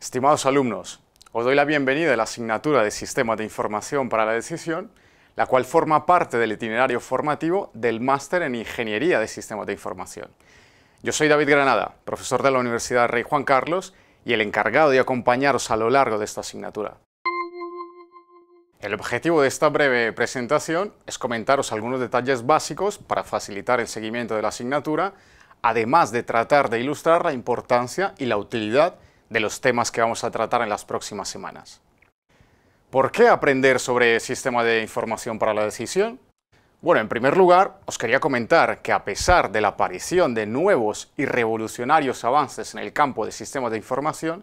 Estimados alumnos, os doy la bienvenida a la asignatura de Sistemas de Información para la Decisión, la cual forma parte del itinerario formativo del Máster en Ingeniería de Sistemas de Información. Yo soy David Granada, profesor de la Universidad Rey Juan Carlos y el encargado de acompañaros a lo largo de esta asignatura. El objetivo de esta breve presentación es comentaros algunos detalles básicos para facilitar el seguimiento de la asignatura, además de tratar de ilustrar la importancia y la utilidad de los temas que vamos a tratar en las próximas semanas. ¿Por qué aprender sobre sistema de información para la decisión? Bueno, en primer lugar, os quería comentar que a pesar de la aparición de nuevos y revolucionarios avances en el campo de sistemas de información,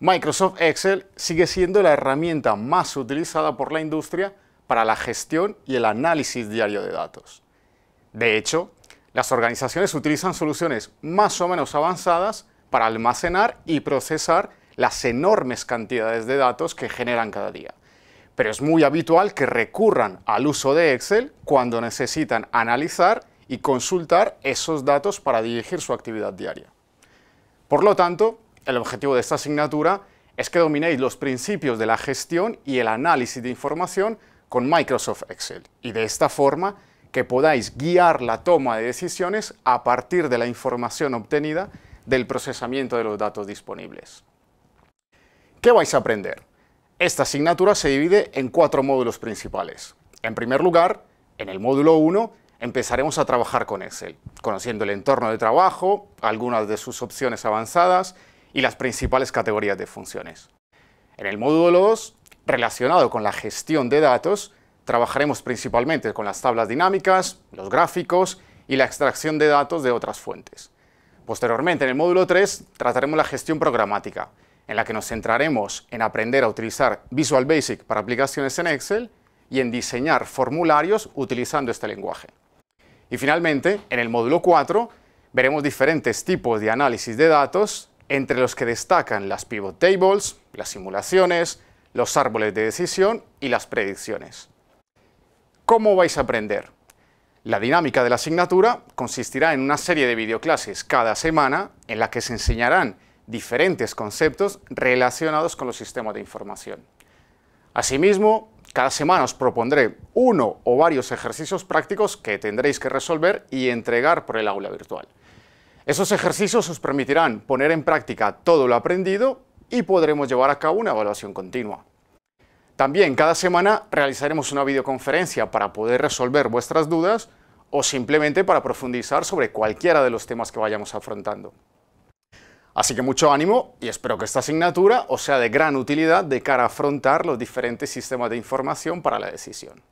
Microsoft Excel sigue siendo la herramienta más utilizada por la industria para la gestión y el análisis diario de datos. De hecho, las organizaciones utilizan soluciones más o menos avanzadas para almacenar y procesar las enormes cantidades de datos que generan cada día. Pero es muy habitual que recurran al uso de Excel cuando necesitan analizar y consultar esos datos para dirigir su actividad diaria. Por lo tanto, el objetivo de esta asignatura es que dominéis los principios de la gestión y el análisis de información con Microsoft Excel y de esta forma que podáis guiar la toma de decisiones a partir de la información obtenida del procesamiento de los datos disponibles. ¿Qué vais a aprender? Esta asignatura se divide en cuatro módulos principales. En primer lugar, en el módulo 1 empezaremos a trabajar con Excel, conociendo el entorno de trabajo, algunas de sus opciones avanzadas y las principales categorías de funciones. En el módulo 2, relacionado con la gestión de datos, trabajaremos principalmente con las tablas dinámicas, los gráficos y la extracción de datos de otras fuentes. Posteriormente, en el módulo 3, trataremos la gestión programática, en la que nos centraremos en aprender a utilizar Visual Basic para aplicaciones en Excel y en diseñar formularios utilizando este lenguaje. Y finalmente, en el módulo 4, veremos diferentes tipos de análisis de datos, entre los que destacan las pivot tables, las simulaciones, los árboles de decisión y las predicciones. ¿Cómo vais a aprender? La dinámica de la asignatura consistirá en una serie de videoclases cada semana en la que se enseñarán diferentes conceptos relacionados con los sistemas de información. Asimismo, cada semana os propondré uno o varios ejercicios prácticos que tendréis que resolver y entregar por el aula virtual. Esos ejercicios os permitirán poner en práctica todo lo aprendido y podremos llevar a cabo una evaluación continua. También cada semana realizaremos una videoconferencia para poder resolver vuestras dudas o simplemente para profundizar sobre cualquiera de los temas que vayamos afrontando. Así que mucho ánimo y espero que esta asignatura os sea de gran utilidad de cara a afrontar los diferentes sistemas de información para la decisión.